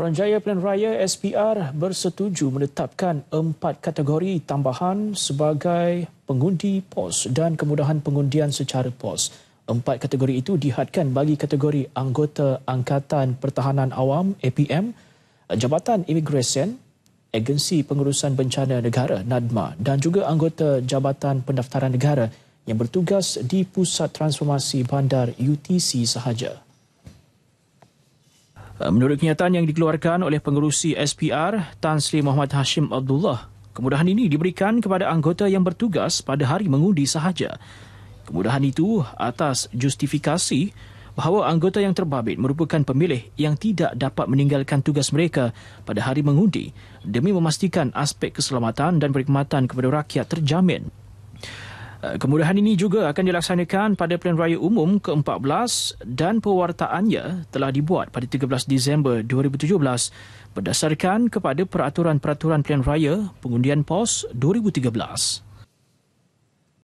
Seranjaya Pilihan Raya SPR bersetuju menetapkan empat kategori tambahan sebagai pengundi pos dan kemudahan pengundian secara pos. Empat kategori itu dihadkan bagi kategori anggota Angkatan Pertahanan Awam, APM, Jabatan Imigresen, Agensi Pengurusan Bencana Negara, NADMA dan juga anggota Jabatan Pendaftaran Negara yang bertugas di Pusat Transformasi Bandar UTC sahaja. Eh, menurut kenyataan yang dikeluarkan oleh pengurusi SPR, Tan Sri Muhammad Hashim Abdullah, kemudahan ini diberikan kepada anggota yang bertugas pada hari mengundi sahaja. Kemudahan itu atas justifikasi bahawa anggota yang terbabit merupakan pemilih yang tidak dapat meninggalkan tugas mereka pada hari mengundi demi memastikan aspek keselamatan dan perkhidmatan kepada rakyat terjamin. Eh, kemudahan ini juga akan dilaksanakan pada pilihan raya umum ke-14 dan pewartaannya telah dibuat pada 13 Disember 2017 berdasarkan kepada peraturan-peraturan pilihan raya pengundian POS 2013.